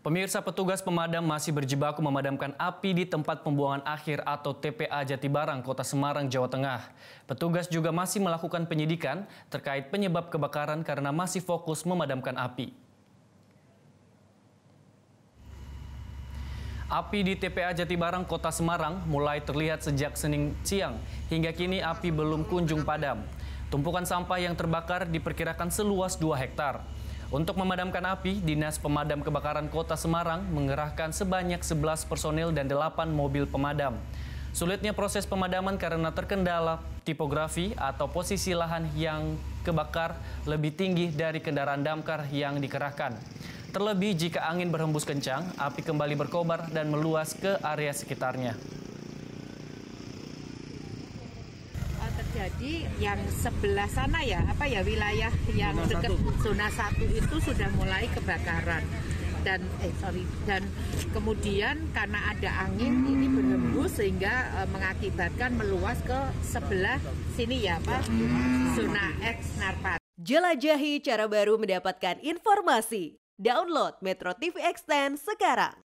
Pemirsa petugas pemadam masih berjibaku memadamkan api di tempat pembuangan akhir atau TPA Jatibarang, Kota Semarang, Jawa Tengah. Petugas juga masih melakukan penyidikan terkait penyebab kebakaran karena masih fokus memadamkan api. Api di TPA Jatibarang, Kota Semarang mulai terlihat sejak Senin siang. Hingga kini api belum kunjung padam. Tumpukan sampah yang terbakar diperkirakan seluas 2 hektar. Untuk memadamkan api, Dinas Pemadam Kebakaran Kota Semarang mengerahkan sebanyak 11 personil dan 8 mobil pemadam. Sulitnya proses pemadaman karena terkendala tipografi atau posisi lahan yang kebakar lebih tinggi dari kendaraan damkar yang dikerahkan. Terlebih jika angin berhembus kencang, api kembali berkobar dan meluas ke area sekitarnya. Jadi yang sebelah sana ya, apa ya wilayah yang zona dekat satu. zona satu itu sudah mulai kebakaran dan eh sorry dan kemudian karena ada angin ini berhembus sehingga eh, mengakibatkan meluas ke sebelah sini ya Pak hmm. zona X Narpat. Jelajahi cara baru mendapatkan informasi. Download Metro TV Extend sekarang.